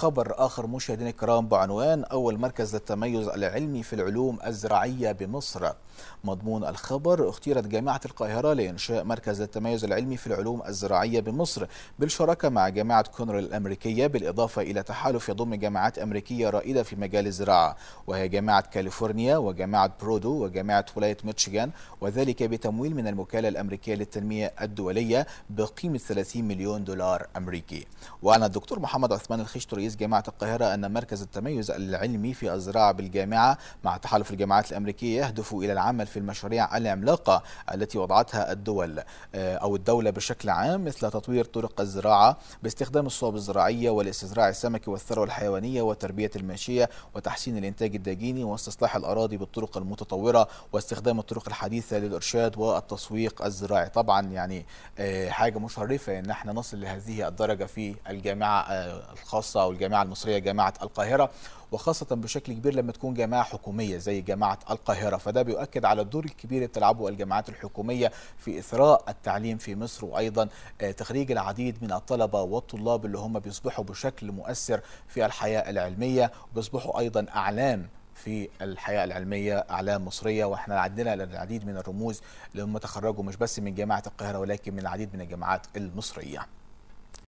خبر آخر مشاهدين الكرام بعنوان أول مركز للتميز العلمي في العلوم الزراعية بمصر مضمون الخبر اختيرت جامعة القاهرة لإنشاء مركز للتميز العلمي في العلوم الزراعية بمصر بالشراكة مع جامعة كونرل الأمريكية بالإضافة إلى تحالف يضم جامعات أمريكية رائدة في مجال الزراعة وهي جامعة كاليفورنيا وجامعة برودو وجامعة ولاية ميتشيغان وذلك بتمويل من الوكالة الأمريكية للتنمية الدولية بقيمة 30 مليون دولار أمريكي وأنا الدكتور محمد عثمان الخيش رئيس رئيس جامعة القاهرة أن مركز التميز العلمي في الزراعة بالجامعة مع تحالف الجامعات الأمريكية يهدف إلى العمل في المشاريع العملاقة التي وضعتها الدول آه، أو الدولة بشكل عام مثل تطوير طرق الزراعة باستخدام الصوب الزراعية والاستزراع السمكي والثروة الحيوانية وتربية الماشية وتحسين الإنتاج الداجيني واستصلاح الأراضي بالطرق المتطورة واستخدام الطرق الحديثة للإرشاد والتسويق الزراعي طبعا يعني آه، حاجة مشرفة أن احنا نصل لهذه الدرجة في الجامعة آه، الخاصة أو الجامعه المصريه جامعه القاهره وخاصه بشكل كبير لما تكون جامعه حكوميه زي جامعه القاهره فده بيؤكد على الدور الكبير اللي بتلعبه الجامعات الحكوميه في اثراء التعليم في مصر وايضا آه، تخريج العديد من الطلبه والطلاب اللي هم بيصبحوا بشكل مؤثر في الحياه العلميه وبيصبحوا ايضا اعلام في الحياة العلمية أعلام مصرية وإحنا عندنا العديد من الرموز اللي هم تخرجوا مش بس من جامعة القاهرة ولكن من العديد من الجامعات المصرية